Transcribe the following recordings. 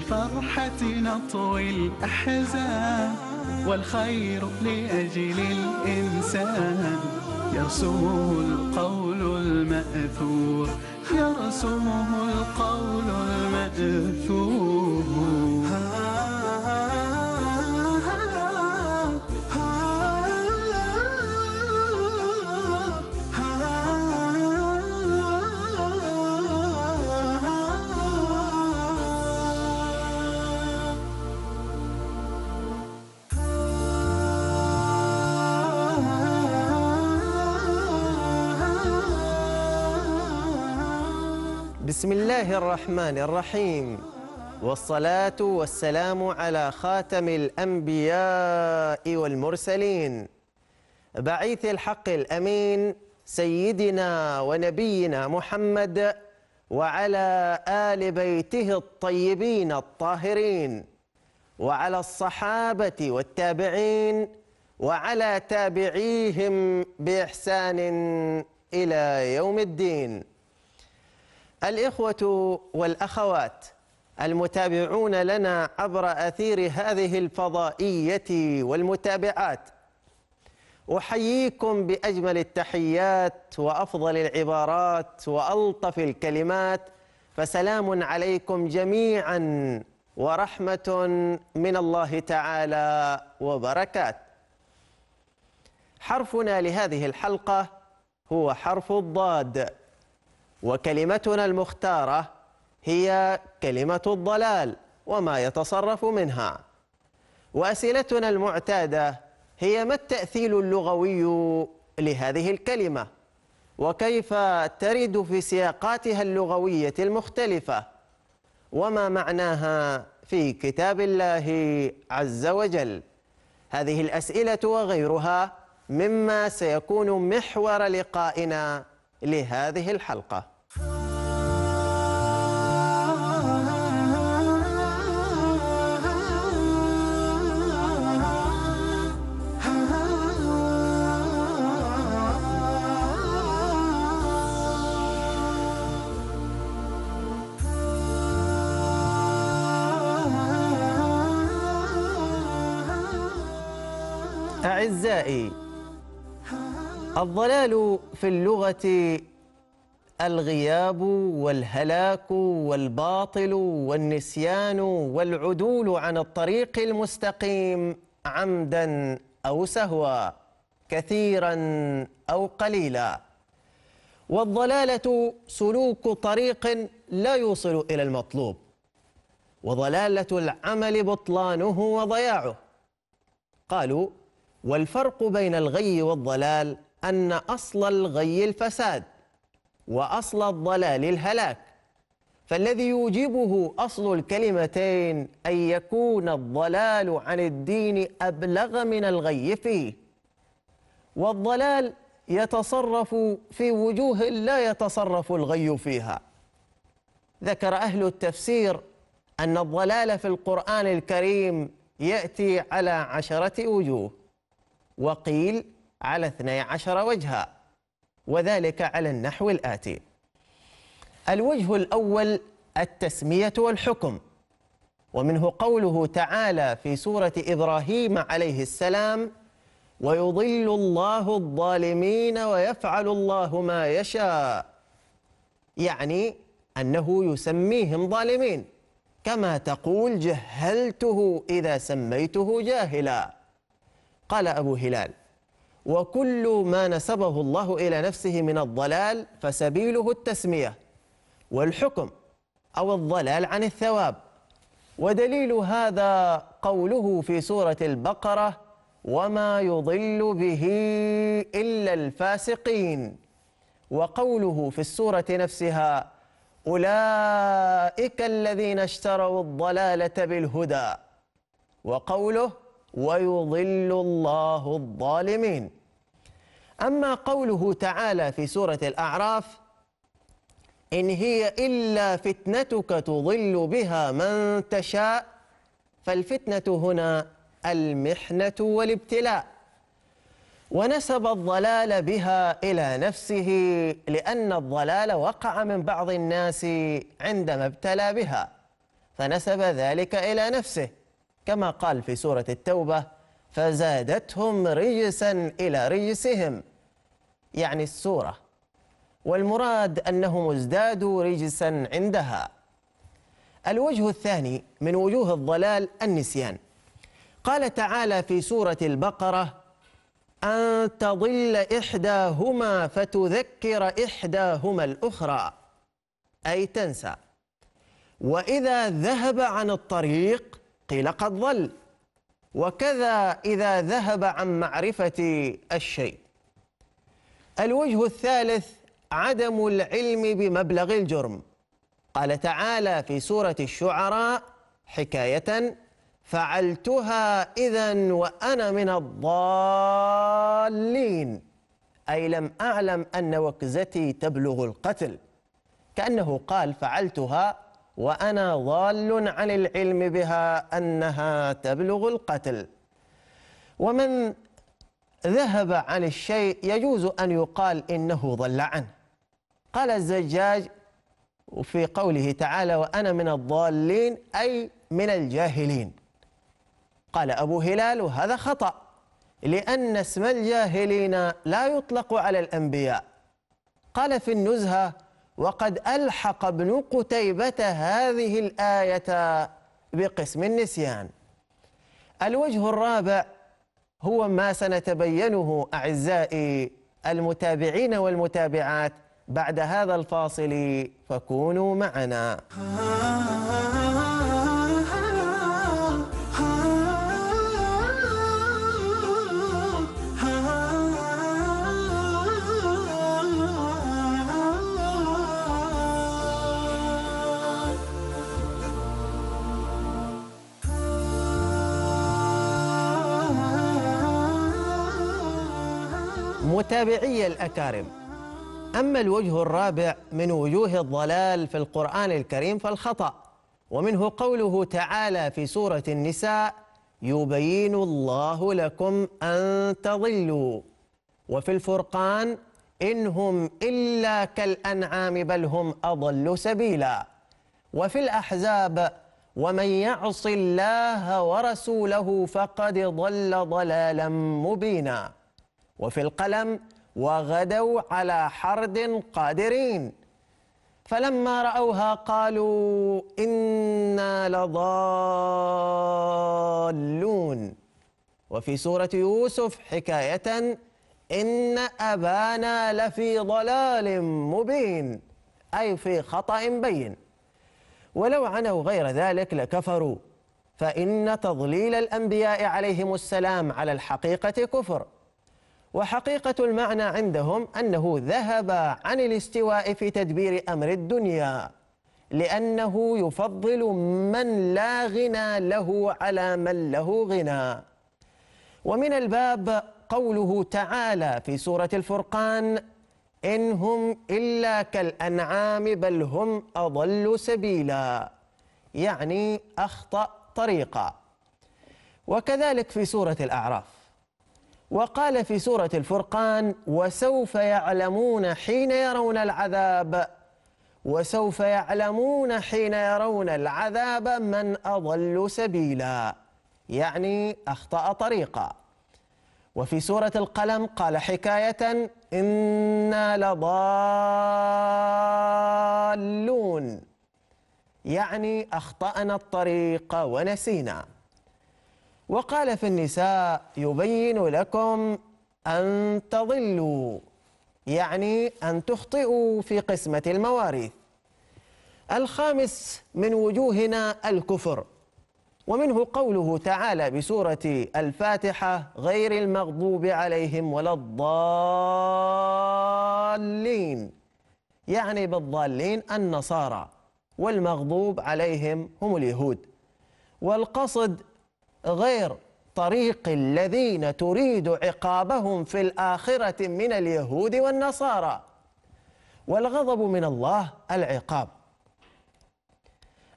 بالفرحة نطوي الأحزان والخير لأجل الإنسان يرسمه القول المأثور يرسمه القول المأثور بسم الله الرحمن الرحيم والصلاة والسلام على خاتم الأنبياء والمرسلين بعيث الحق الأمين سيدنا ونبينا محمد وعلى آل بيته الطيبين الطاهرين وعلى الصحابة والتابعين وعلى تابعيهم بإحسان إلى يوم الدين الإخوة والأخوات المتابعون لنا عبر أثير هذه الفضائية والمتابعات أحييكم بأجمل التحيات وأفضل العبارات وألطف الكلمات فسلام عليكم جميعا ورحمة من الله تعالى وبركات حرفنا لهذه الحلقة هو حرف الضاد وكلمتنا المختارة هي كلمة الضلال وما يتصرف منها وأسئلتنا المعتادة هي ما التأثير اللغوي لهذه الكلمة وكيف ترد في سياقاتها اللغوية المختلفة وما معناها في كتاب الله عز وجل هذه الأسئلة وغيرها مما سيكون محور لقائنا لهذه الحلقة الضلائي الضلال في اللغة الغياب والهلاك والباطل والنسيان والعدول عن الطريق المستقيم عمدا أو سهوا كثيرا أو قليلا والضلالة سلوك طريق لا يوصل إلى المطلوب وضلالة العمل بطلانه وضياعه قالوا والفرق بين الغي والضلال أن أصل الغي الفساد وأصل الضلال الهلاك فالذي يوجبه أصل الكلمتين أن يكون الضلال عن الدين أبلغ من الغي فيه والضلال يتصرف في وجوه لا يتصرف الغي فيها ذكر أهل التفسير أن الضلال في القرآن الكريم يأتي على عشرة وجوه وقيل على 12 وجها وذلك على النحو الآتي الوجه الأول التسمية والحكم ومنه قوله تعالى في سورة إبراهيم عليه السلام ويضل الله الظالمين ويفعل الله ما يشاء يعني أنه يسميهم ظالمين كما تقول جهلته إذا سميته جاهلاً قال أبو هلال وكل ما نسبه الله إلى نفسه من الضلال فسبيله التسمية والحكم أو الضلال عن الثواب ودليل هذا قوله في سورة البقرة وما يضل به إلا الفاسقين وقوله في السورة نفسها أولئك الذين اشتروا الضلالة بالهدى وقوله ويضل الله الظالمين أما قوله تعالى في سورة الأعراف إن هي إلا فتنتك تضل بها من تشاء فالفتنة هنا المحنة والابتلاء ونسب الضلال بها إلى نفسه لأن الضلال وقع من بعض الناس عندما ابتلى بها فنسب ذلك إلى نفسه كما قال في سورة التوبة فزادتهم رجسا إلى رجسهم يعني السورة والمراد أنهم ازدادوا رجسا عندها الوجه الثاني من وجوه الضلال النسيان قال تعالى في سورة البقرة أن تضل إحداهما فتذكر إحداهما الأخرى أي تنسى وإذا ذهب عن الطريق قيل قد ضل وكذا إذا ذهب عن معرفة الشيء الوجه الثالث عدم العلم بمبلغ الجرم قال تعالى في سورة الشعراء حكاية فعلتها إذا وأنا من الضالين أي لم أعلم أن وكزتي تبلغ القتل كأنه قال فعلتها وأنا ضال عن العلم بها أنها تبلغ القتل ومن ذهب عن الشيء يجوز أن يقال إنه ضل عنه قال الزجاج في قوله تعالى وأنا من الضالين أي من الجاهلين قال أبو هلال وهذا خطأ لأن اسم الجاهلين لا يطلق على الأنبياء قال في النزهة وقد ألحق ابن قتيبة هذه الآية بقسم النسيان الوجه الرابع هو ما سنتبينه أعزائي المتابعين والمتابعات بعد هذا الفاصل فكونوا معنا آه. متابعي الأكارم أما الوجه الرابع من وجوه الضلال في القرآن الكريم فالخطأ ومنه قوله تعالى في سورة النساء يبين الله لكم أن تضلوا وفي الفرقان إنهم إلا كالأنعام بل هم أضل سبيلا وفي الأحزاب ومن يعص الله ورسوله فقد ضل ضلالا مبينا وفي القلم وغدوا على حرد قادرين فلما رأوها قالوا إنا لضالون وفي سورة يوسف حكاية إن أبانا لفي ضلال مبين أي في خطأ بين ولو عنوا غير ذلك لكفروا فإن تضليل الأنبياء عليهم السلام على الحقيقة كفر وحقيقة المعنى عندهم أنه ذهب عن الاستواء في تدبير أمر الدنيا لأنه يفضل من لا غنى له على من له غنى ومن الباب قوله تعالى في سورة الفرقان إن هم إلا كالأنعام بل هم أضل سبيلا يعني أخطأ طريقا وكذلك في سورة الأعراف وقال في سورة الفرقان وسوف يعلمون حين يرون العذاب وسوف يعلمون حين يرون العذاب من أضل سبيلا يعني أخطأ طريقا وفي سورة القلم قال حكاية إنا لضالون يعني أخطأنا الطريق ونسينا وقال في النساء يبين لكم أن تضلوا يعني أن تخطئوا في قسمة المواريث الخامس من وجوهنا الكفر ومنه قوله تعالى بسورة الفاتحة غير المغضوب عليهم ولا الضالين يعني بالضالين النصارى والمغضوب عليهم هم اليهود والقصد غير طريق الذين تريد عقابهم في الآخرة من اليهود والنصارى والغضب من الله العقاب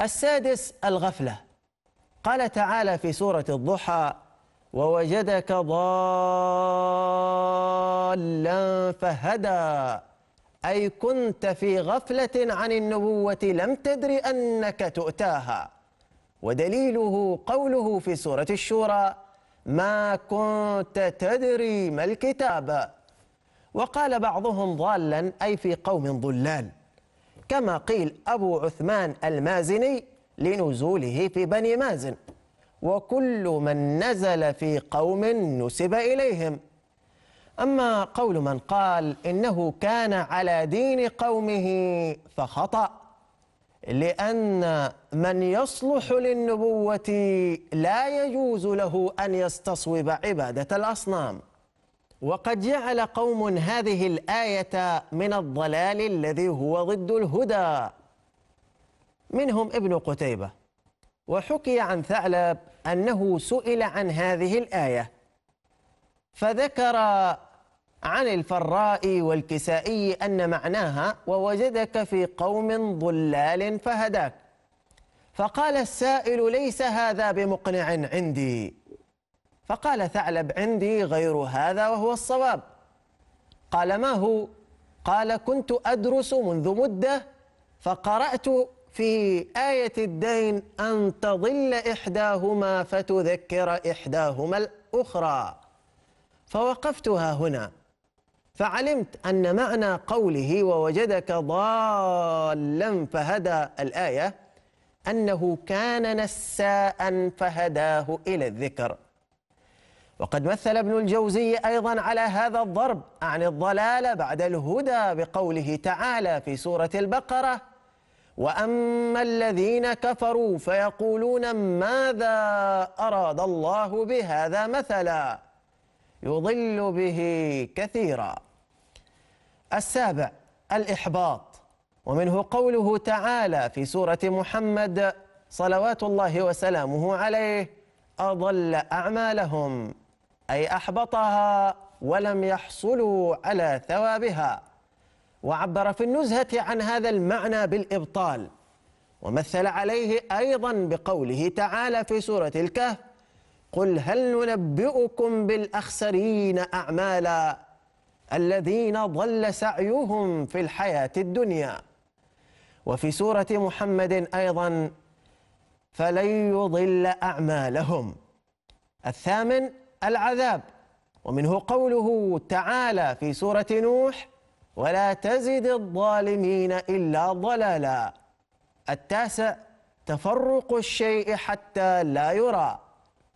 السادس الغفلة قال تعالى في سورة الضحى ووجدك ضالا فهدى أي كنت في غفلة عن النبوة لم تدر أنك تؤتاها ودليله قوله في سورة الشورى ما كنت تدري ما الكتاب وقال بعضهم ضالا أي في قوم ضلال كما قيل أبو عثمان المازني لنزوله في بني مازن وكل من نزل في قوم نسب إليهم أما قول من قال إنه كان على دين قومه فخطأ لأن من يصلح للنبوة لا يجوز له أن يستصوب عبادة الأصنام وقد جعل قوم هذه الآية من الضلال الذي هو ضد الهدى منهم ابن قتيبة وحكي عن ثعلب أنه سئل عن هذه الآية فذكر عن الفراء والكسائي أن معناها ووجدك في قوم ضلال فهداك فقال السائل ليس هذا بمقنع عندي فقال ثعلب عندي غير هذا وهو الصواب قال ما هو قال كنت أدرس منذ مدة فقرأت في آية الدين أن تضل إحداهما فتذكر إحداهما الأخرى فوقفتها هنا فعلمت أن معنى قوله ووجدك ضالا فهدى الآية أنه كان نساء فهداه إلى الذكر وقد مثل ابن الجوزي أيضا على هذا الضرب عن الضلال بعد الهدى بقوله تعالى في سورة البقرة وأما الذين كفروا فيقولون ماذا أراد الله بهذا مثلا يضل به كثيرا السابع الإحباط ومنه قوله تعالى في سورة محمد صلوات الله وسلامه عليه أضل أعمالهم أي أحبطها ولم يحصلوا على ثوابها وعبر في النزهة عن هذا المعنى بالإبطال ومثل عليه أيضا بقوله تعالى في سورة الكهف قل هل ننبئكم بالأخسرين أعمالا الذين ضل سعيهم في الحياة الدنيا وفي سورة محمد أيضا فلن يضل أعمالهم الثامن العذاب ومنه قوله تعالى في سورة نوح ولا تزد الظالمين إلا ضلالا التاسع تفرق الشيء حتى لا يرى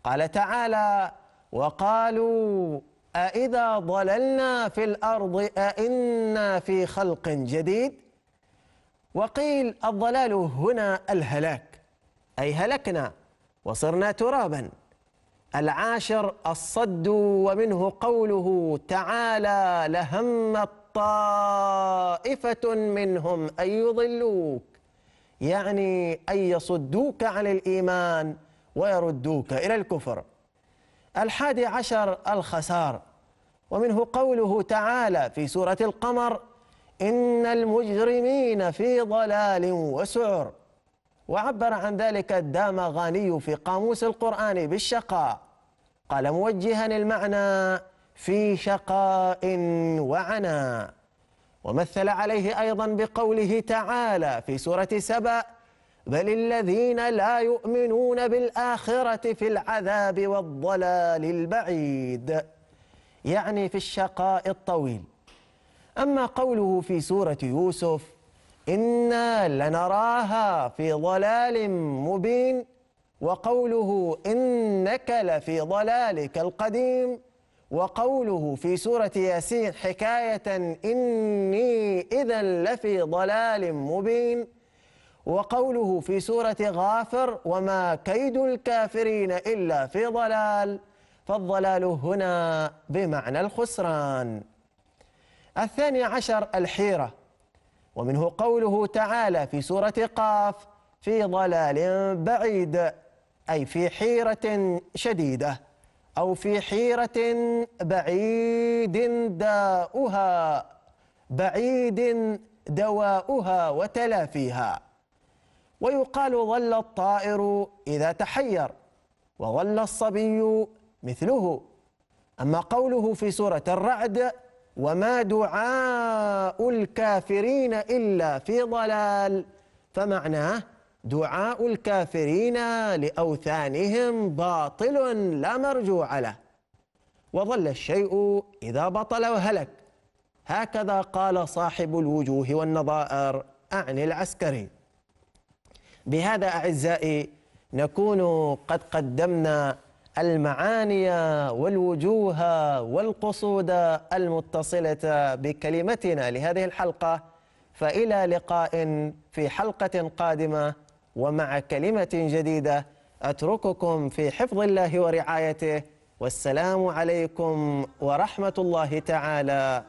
قال تعالى وقالوا أإذا ضللنا في الأرض أإنا في خلق جديد وقيل الضلال هنا الهلاك أي هلكنا وصرنا ترابا العاشر الصد ومنه قوله تعالى لهم طائفة منهم أن يضلوك يعني أن يصدوك عن الإيمان ويردوك إلى الكفر الحادي عشر الخسار ومنه قوله تعالى في سورة القمر إن المجرمين في ضلال وسعر وعبر عن ذلك غاني في قاموس القرآن بالشقاء قال موجها المعنى في شقاء وعنا ومثل عليه أيضا بقوله تعالى في سورة سبأ بل الذين لا يؤمنون بالآخرة في العذاب والضلال البعيد يعني في الشقاء الطويل أما قوله في سورة يوسف إنا لنراها في ضلال مبين وقوله إنك لفي ضلالك القديم وقوله في سورة ياسين حكاية إني إذا لفي ضلال مبين وقوله في سورة غافر وما كيد الكافرين إلا في ضلال فالضلال هنا بمعنى الخسران الثاني عشر الحيرة ومنه قوله تعالى في سورة قاف في ضلال بعيد أي في حيرة شديدة أو في حيرة بعيد داؤها بعيد دواؤها وتلافيها ويقال ظل الطائر إذا تحير وظل الصبي مثله أما قوله في سورة الرعد وما دعاء الكافرين إلا في ضلال فمعناه دعاء الكافرين لأوثانهم باطل لا مرجوع له وظل الشيء إذا بطل وهلك هكذا قال صاحب الوجوه والنظائر أعني العسكري بهذا أعزائي نكون قد قدمنا المعاني والوجوه والقصود المتصلة بكلمتنا لهذه الحلقة فإلى لقاء في حلقة قادمة ومع كلمة جديدة أترككم في حفظ الله ورعايته والسلام عليكم ورحمة الله تعالى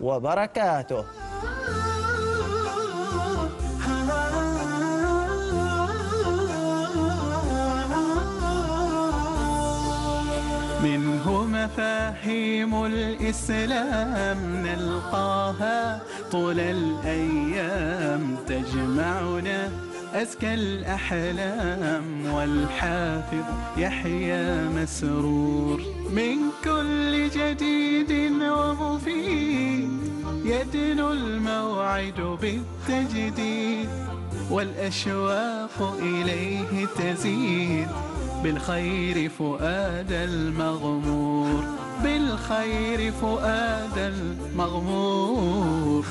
وبركاته منه مفاهيم الإسلام نلقاها طول الأيام تجمعنا أزكى الأحلام والحافظ يحيى مسرور من كل جديد ومفيد يدنو الموعد بالتجديد والأشواق إليه تزيد بالخير فؤاد المغمور بالخير فؤاد المغمور